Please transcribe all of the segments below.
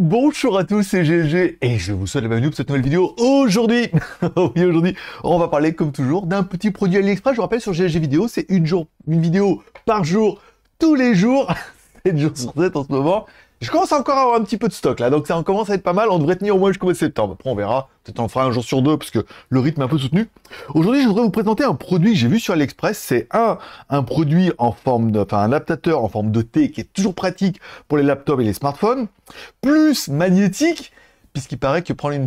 Bonjour à tous, c'est GLG et je vous souhaite la bienvenue pour cette nouvelle vidéo aujourd'hui. Oh aujourd'hui, on va parler comme toujours d'un petit produit AliExpress. Je vous rappelle sur GLG vidéo, c'est une, une vidéo par jour, tous les jours, 7 jours sur 7 en ce moment. Je commence encore à avoir un petit peu de stock là, donc ça commence à être pas mal. On devrait tenir au moins jusqu'au mois de septembre. Après, on verra. Peut-être on fera un jour sur deux parce que le rythme est un peu soutenu. Aujourd'hui, je voudrais vous présenter un produit que j'ai vu sur AliExpress. C'est un, un produit en forme de, enfin, un adaptateur en forme de T qui est toujours pratique pour les laptops et les smartphones, plus magnétique, puisqu'il paraît que prendre une,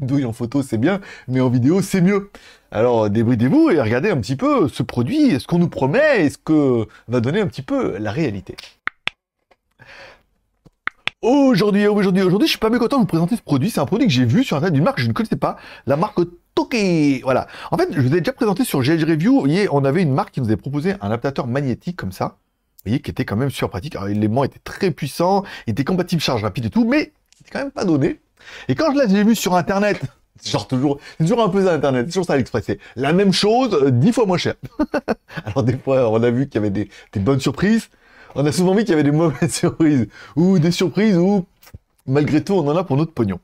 douille en photo c'est bien, mais en vidéo c'est mieux. Alors débridez-vous et regardez un petit peu ce produit, ce qu'on nous promet et ce que va donner un petit peu la réalité. Aujourd'hui, aujourd'hui, aujourd'hui, je suis pas mécontent de vous présenter ce produit. C'est un produit que j'ai vu sur internet d'une marque que je ne connaissais pas, la marque Toké. Voilà. En fait, je vous ai déjà présenté sur GLG Review. Vous voyez, on avait une marque qui nous avait proposé un adaptateur magnétique comme ça. Vous voyez, qui était quand même super pratique. L'élément était très puissant, était compatible charge rapide et tout, mais c'était quand même pas donné. Et quand je l'ai vu sur internet, genre toujours, toujours un peu ça internet, toujours ça à la même chose, euh, dix fois moins cher. Alors des fois, on a vu qu'il y avait des, des bonnes surprises. On a souvent vu qu'il y avait des mauvaises surprises, ou des surprises où, malgré tout, on en a pour notre pognon.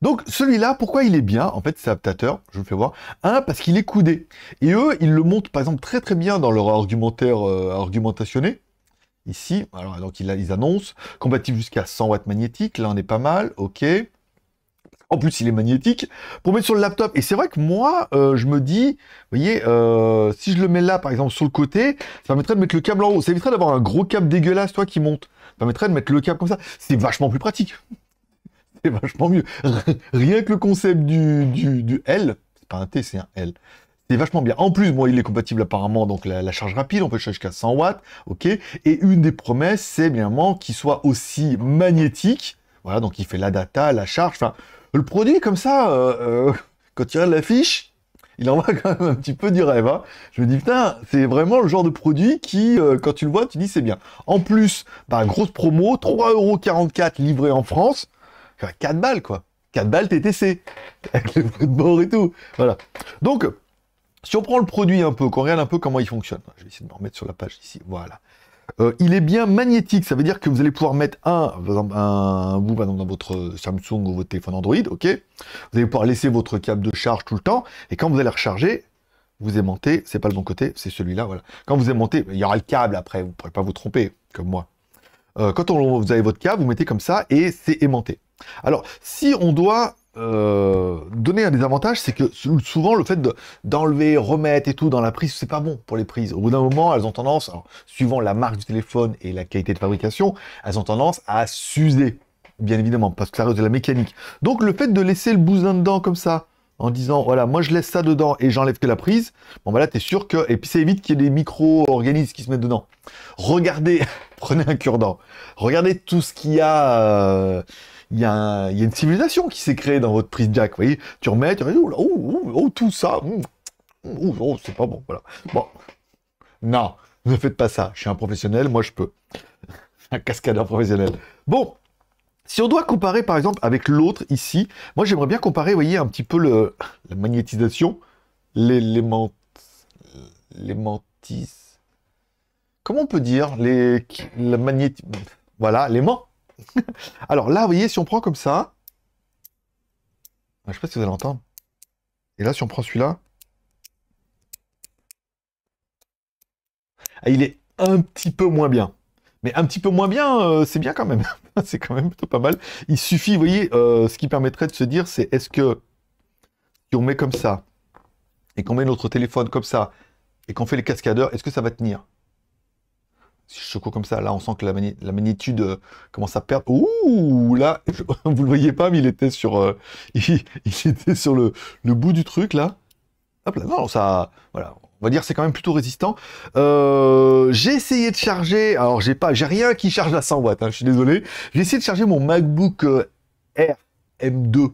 Donc celui-là, pourquoi il est bien En fait, c'est adaptateur, je vous le fais voir. Un, parce qu'il est coudé. Et eux, ils le montrent par exemple très très bien dans leur argumentaire euh, argumentationné. Ici, alors donc ils, ils annoncent compatible jusqu'à 100 watts magnétiques. Là, on est pas mal. Ok. En plus, il est magnétique. Pour mettre sur le laptop, et c'est vrai que moi, euh, je me dis, vous voyez, euh, si je le mets là, par exemple, sur le côté, ça permettrait de mettre le câble en haut. Ça éviterait d'avoir un gros câble dégueulasse, toi, qui monte. Ça permettrait de mettre le câble comme ça. C'est vachement plus pratique. C'est vachement mieux. Rien que le concept du, du, L, c'est pas un T, c'est un L. C'est vachement bien. En plus, moi il est compatible apparemment, donc la, charge rapide, on peut charger jusqu'à 100 watts, ok. Et une des promesses, c'est bien qu'il soit aussi magnétique. Voilà, donc il fait la data, la charge, enfin, le produit, comme ça, euh, euh, quand tu regardes l'affiche, il en va quand même un petit peu du rêve. Hein. Je me dis, putain, c'est vraiment le genre de produit qui, euh, quand tu le vois, tu dis, c'est bien. En plus, bah, grosse promo, 3,44€ livré en France, 4 balles, quoi. 4 balles TTC, avec le bout de bord et tout. Voilà. Donc, si on prend le produit un peu, qu'on regarde un peu comment il fonctionne, je vais essayer de me remettre sur la page ici, voilà. Euh, il est bien magnétique, ça veut dire que vous allez pouvoir mettre un, bout dans votre Samsung ou votre téléphone Android, ok Vous allez pouvoir laisser votre câble de charge tout le temps, et quand vous allez recharger, vous aimantez, c'est pas le bon côté, c'est celui-là, voilà. Quand vous aimantez, il y aura le câble après, vous ne pourrez pas vous tromper, comme moi. Euh, quand on, vous avez votre câble, vous mettez comme ça, et c'est aimanté. Alors, si on doit euh, donner un des avantages, c'est que souvent le fait d'enlever, remettre et tout dans la prise, c'est pas bon pour les prises. Au bout d'un moment, elles ont tendance, suivant la marque du téléphone et la qualité de fabrication, elles ont tendance à s'user, bien évidemment, parce que ça reste de la mécanique. Donc le fait de laisser le bousin dedans comme ça, en disant voilà moi je laisse ça dedans et j'enlève que la prise bon bah là t'es sûr que et puis ça évite qu'il y ait des micro-organismes qui se mettent dedans regardez prenez un cure-dent regardez tout ce qu'il y a euh, il y, a une civilisation qui s'est créée dans votre prise jack. Vous voyez, tu remets, tu remets, oh, oh, oh, oh tout ça, hmm, hmm, oh, oh, c'est pas bon, voilà. Bon, non, ne faites pas ça. Je suis un professionnel, moi je peux. un cascadeur professionnel. Bon, si on doit comparer par exemple avec l'autre ici, moi j'aimerais bien comparer, vous voyez, un petit peu le, la magnétisation, l'élément, mentis. Comment on peut dire les, la magnétisation voilà, l'aimant. Alors là, vous voyez, si on prend comme ça, ah, je sais pas si vous allez entendre. Et là, si on prend celui-là, ah, il est un petit peu moins bien. Mais un petit peu moins bien, euh, c'est bien quand même. c'est quand même plutôt pas mal. Il suffit, vous voyez, euh, ce qui permettrait de se dire, c'est est-ce que si on met comme ça, et qu'on met notre téléphone comme ça, et qu'on fait les cascadeurs, est-ce que ça va tenir si je comme ça, là, on sent que la, magnitude euh, commence à perdre. Ouh, là, vous le voyez pas, mais il était sur, euh, il, était sur le, bout du truc, là. Hop là, non, ça, voilà. On va dire c'est quand même plutôt résistant. Euh, j'ai essayé de charger, alors j'ai pas, j'ai rien qui charge à 100 watts, hein, je suis désolé. J'ai essayé de charger mon MacBook Air M2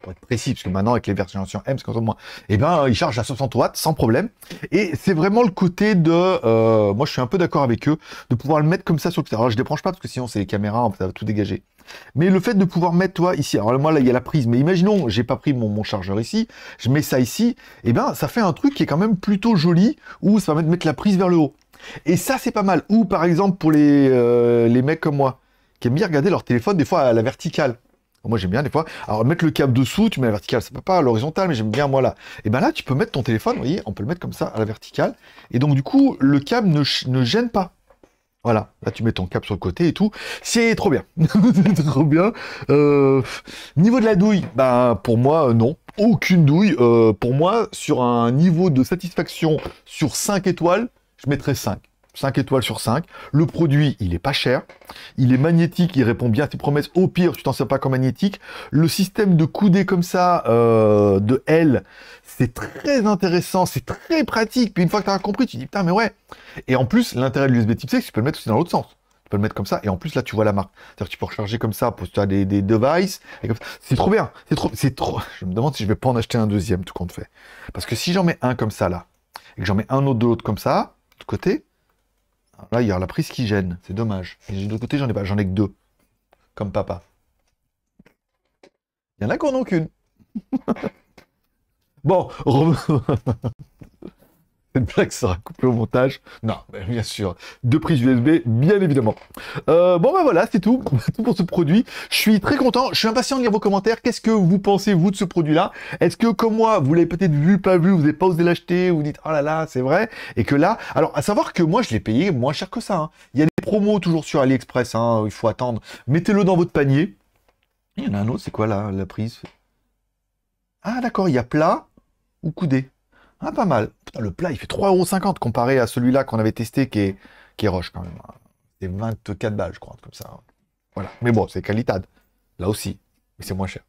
pour être précis, parce que maintenant avec les versions M, c'est quand moins, eh ben euh, ils chargent à 60 watts sans problème. Et c'est vraiment le côté de, euh, moi je suis un peu d'accord avec eux, de pouvoir le mettre comme ça sur le. Alors je débranche pas parce que sinon c'est les caméras, ça va tout dégager. Mais le fait de pouvoir mettre toi ici, alors moi là il y a la prise, mais imaginons j'ai pas pris mon, chargeur ici, je mets ça ici, eh ben ça fait un truc qui est quand même plutôt joli où ça va mettre la prise vers le haut. Et ça c'est pas mal. Ou par exemple pour les euh, les mecs comme moi qui aiment bien regarder leur téléphone des fois à la verticale. Moi, j'aime bien des fois. Alors, mettre le câble dessous, tu mets la verticale, ça peut pas, à l'horizontale, mais j'aime bien, moi, là. Et eh ben là, tu peux mettre ton téléphone, vous voyez, on peut le mettre comme ça, à la verticale. Et donc, du coup, le câble ne, gêne pas. Voilà, là tu mets ton câble sur le côté et tout, c'est trop bien, trop bien. Euh, niveau de la douille, bah pour moi euh, non, aucune douille. Euh, pour moi, sur un niveau de satisfaction sur 5 étoiles, je mettrais 5. 5 étoiles sur 5. Le produit, il est pas cher. Il est magnétique, il répond bien à tes promesses. Au pire, tu t'en sers pas comme magnétique. Le système de coudée comme ça, euh, de L, c'est très intéressant, c'est très pratique. Puis une fois que tu as compris, tu dis putain, mais ouais. Et en plus, l'intérêt de l'USB type C, c'est que tu peux le mettre aussi dans l'autre sens. Tu peux le mettre comme ça. Et en plus, là, tu vois la marque. C'est-à-dire que tu peux recharger comme ça, pour tu as des, des devices. C'est trop bien. C'est trop, c'est trop. Je me demande si je vais pas en acheter un deuxième, tout compte fait. Parce que si j'en mets un comme ça, là, et que j'en mets un autre de l'autre comme ça, de côté, Là, il y a la prise qui gêne. C'est dommage. Et de l'autre côté, j'en ai pas. J'en ai que deux. Comme papa. Il y en a qui n'en qu'une. bon, re... Cette blague sera coupée au montage. Non, bien sûr. Deux prises USB, bien évidemment. Euh, bon, ben voilà, c'est tout. tout pour ce produit. Je suis très content. Je suis impatient de lire vos commentaires. Qu'est-ce que vous pensez, vous, de ce produit-là Est-ce que, comme moi, vous l'avez peut-être vu, pas vu, vous n'avez pas osé l'acheter, vous dites, oh là là, c'est vrai. Et que là, alors, à savoir que moi, je l'ai payé moins cher que ça. Hein. Il y a des promos toujours sur AliExpress. Hein, il faut attendre. Mettez-le dans votre panier. Il y en a un autre. C'est quoi, là, la prise Ah, d'accord. Il y a plat ou coudé ah, pas mal. le plat, il fait 3,50€ comparé à celui-là qu'on avait testé qui est, qui est Roche quand même. C'est 24 balles, je crois, comme ça. Hein. Voilà. Mais bon, c'est qualité. Là aussi. Mais c'est moins cher.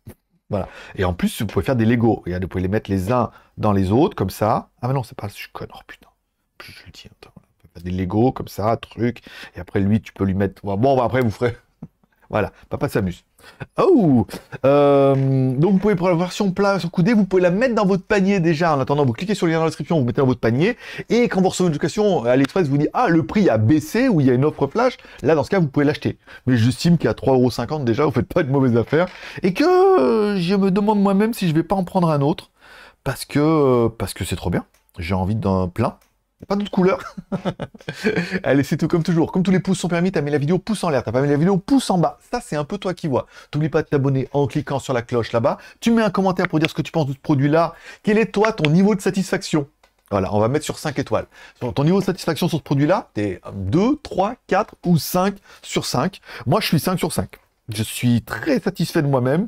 Voilà. Et en plus, vous pouvez faire des Legos. Regardez, vous pouvez les mettre les uns dans les autres, comme ça. Ah, mais non, c'est pas. Je connais. putain. Je le tiens, Des Lego comme ça, truc. Et après, lui, tu peux lui mettre. Bon, après, vous ferez. Voilà, papa s'amuse. Oh euh, Donc vous pouvez prendre la version plat, version coudée, vous pouvez la mettre dans votre panier déjà. En attendant, vous cliquez sur le lien dans la description, vous mettez dans votre panier. Et quand vous recevez une location, AliExpress vous dit « Ah, le prix a baissé » ou « Il y a une offre flash », là, dans ce cas, vous pouvez l'acheter. Mais j'estime qu'à 3,50€ déjà, vous faites pas de mauvaise affaire. Et que je me demande moi-même si je vais pas en prendre un autre. Parce que parce que c'est trop bien. J'ai envie d'un plein pas d'autres couleur. Allez, c'est tout comme toujours. Comme tous les pouces sont permis, t'as mis la vidéo pouce en l'air, t'as pas mis la vidéo pouce en bas. Ça, c'est un peu toi qui vois. T'oublie pas de t'abonner en cliquant sur la cloche là-bas. Tu mets un commentaire pour dire ce que tu penses de ce produit-là. Quel est toi ton niveau de satisfaction voilà, on va mettre sur 5 étoiles. Ton niveau de satisfaction sur ce produit-là, tu es 2, 3, 4 ou 5 sur 5. Moi, je suis 5 sur 5. Je suis très satisfait de moi-même,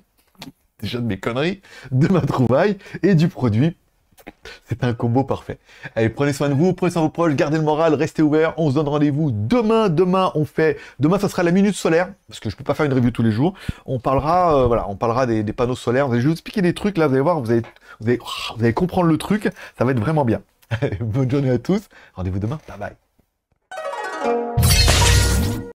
déjà de mes conneries, de ma trouvaille et du produit. C'est un combo parfait. Allez, prenez soin de vous, prenez soin de vos proches, gardez le moral, restez ouverts. On se donne rendez-vous demain. Demain, on fait. Demain, ça sera la minute solaire parce que je peux pas faire une review tous les jours. On parlera, euh, voilà, on parlera des, panneaux solaires. Je vais vous expliquer des trucs là. Vous allez voir, vous allez, vous allez, comprendre le truc. Ça va être vraiment bien. bonne journée à tous. Rendez-vous demain. Bye bye.